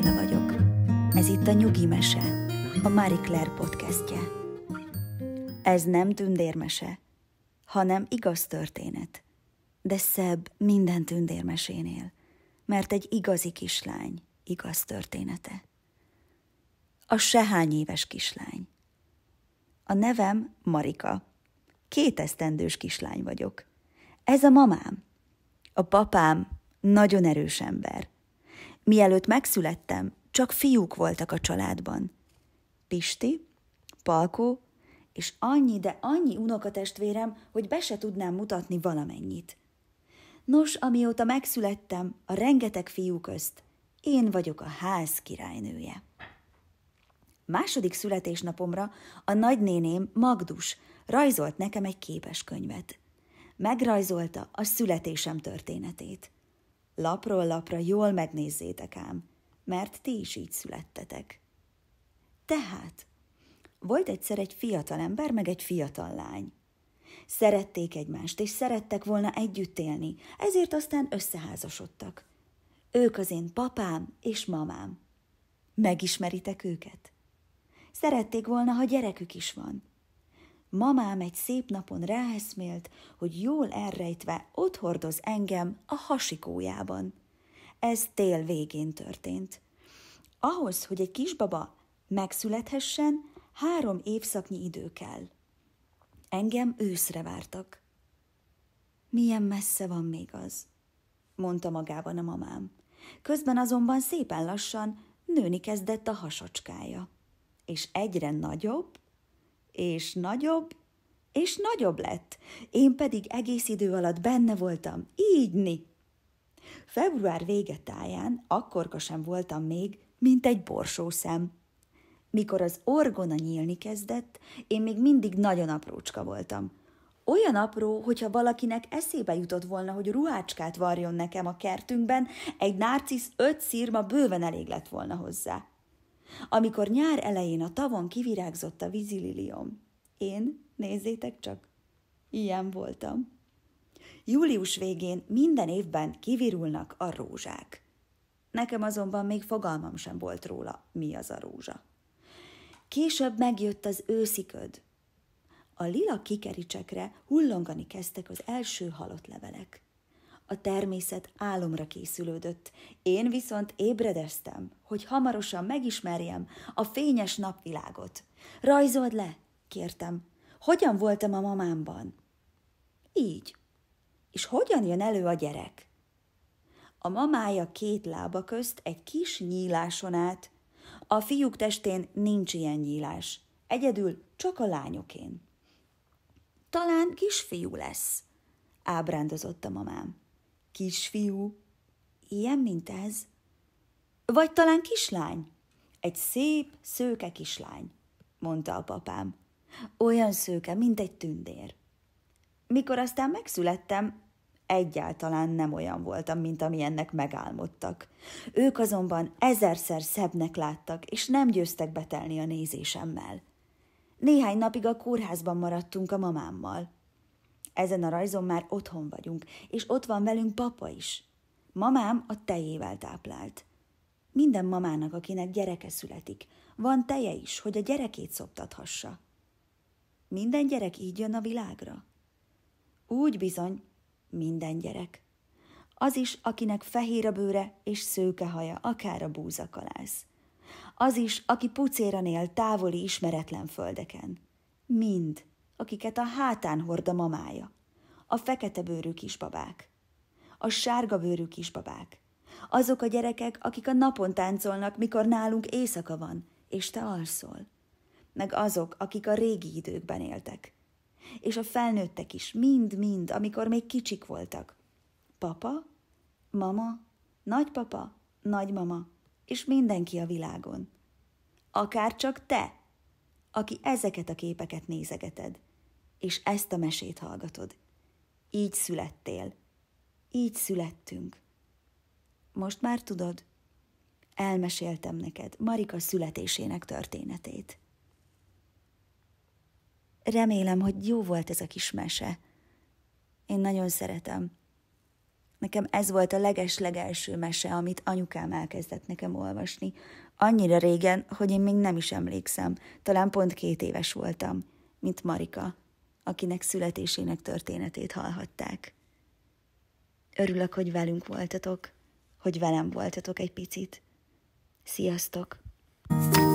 Béla vagyok. Ez itt a Nyugi Mese, a Marie Claire podcastje. Ez nem tündérmese, hanem igaz történet. De szebb minden tündérmesénél, mert egy igazi kislány igaz története. A sehány éves kislány. A nevem Marika. Két esztendős kislány vagyok. Ez a mamám. A papám nagyon erős ember – Mielőtt megszülettem, csak fiúk voltak a családban. Pisti, Palkó, és annyi, de annyi unokatestvérem, hogy be se tudnám mutatni valamennyit. Nos, amióta megszülettem, a rengeteg fiú közt én vagyok a ház királynője. Második születésnapomra a nagynéném Magdus rajzolt nekem egy képes könyvet. Megrajzolta a születésem történetét lapról lapra jól megnézzétek ám, mert ti is így születtetek. Tehát, volt egyszer egy fiatal ember, meg egy fiatal lány. Szerették egymást, és szerettek volna együtt élni, ezért aztán összeházasodtak. Ők az én papám és mamám. Megismeritek őket? Szerették volna, ha gyerekük is van. Mamám egy szép napon ráeszmélt, hogy jól elrejtve ott hordoz engem a hasikójában. Ez tél végén történt. Ahhoz, hogy egy kisbaba megszülethessen, három évszaknyi idő kell. Engem őszre vártak. Milyen messze van még az, mondta magában a mamám. Közben azonban szépen lassan nőni kezdett a hasacskája, és egyre nagyobb, és nagyobb, és nagyobb lett. Én pedig egész idő alatt benne voltam, ígyni. Február vége táján, akkorka sem voltam még, mint egy borsószem. Mikor az orgona nyílni kezdett, én még mindig nagyon aprócska voltam. Olyan apró, hogyha valakinek eszébe jutott volna, hogy ruhácskát varjon nekem a kertünkben, egy nárcisz öt szírma bőven elég lett volna hozzá. Amikor nyár elején a tavon kivirágzott a vízililiom, én, nézzétek csak, ilyen voltam. Július végén minden évben kivirulnak a rózsák. Nekem azonban még fogalmam sem volt róla, mi az a rózsa. Később megjött az ősziköd. A lila kikericsekre hullongani kezdtek az első halott levelek. A természet álomra készülődött, én viszont ébredeztem, hogy hamarosan megismerjem a fényes napvilágot. Rajzold le, kértem, hogyan voltam a mamámban? Így. És hogyan jön elő a gyerek? A mamája két lába közt egy kis nyíláson át. A fiúk testén nincs ilyen nyílás, egyedül csak a lányokén. Talán kisfiú lesz, ábrándozott a mamám. Kisfiú, ilyen, mint ez? Vagy talán kislány? Egy szép, szőke kislány, mondta a papám. Olyan szőke, mint egy tündér. Mikor aztán megszülettem, egyáltalán nem olyan voltam, mint amilyennek megálmodtak. Ők azonban ezerszer szebbnek láttak, és nem győztek betelni a nézésemmel. Néhány napig a kórházban maradtunk a mamámmal. Ezen a rajzon már otthon vagyunk, és ott van velünk papa is. Mamám a tejével táplált. Minden mamának, akinek gyereke születik, van teje is, hogy a gyerekét szoptathassa. Minden gyerek így jön a világra? Úgy bizony, minden gyerek. Az is, akinek fehér a bőre és szőke haja, akár a búzakalász. Az is, aki pucéran él távoli, ismeretlen földeken. Mind – akiket a hátán hord a mamája, a fekete bőrű kisbabák, a sárga bőrű kisbabák, azok a gyerekek, akik a napon táncolnak, mikor nálunk éjszaka van, és te alszol, meg azok, akik a régi időkben éltek, és a felnőttek is, mind-mind, amikor még kicsik voltak. Papa, mama, nagypapa, nagymama, és mindenki a világon. Akár csak te, aki ezeket a képeket nézegeted – és ezt a mesét hallgatod. Így születtél. Így születtünk. Most már tudod? Elmeséltem neked Marika születésének történetét. Remélem, hogy jó volt ez a kis mese. Én nagyon szeretem. Nekem ez volt a leges-legelső mese, amit anyukám elkezdett nekem olvasni. Annyira régen, hogy én még nem is emlékszem. Talán pont két éves voltam, mint Marika akinek születésének történetét hallhatták. Örülök, hogy velünk voltatok, hogy velem voltatok egy picit. Sziasztok! thank you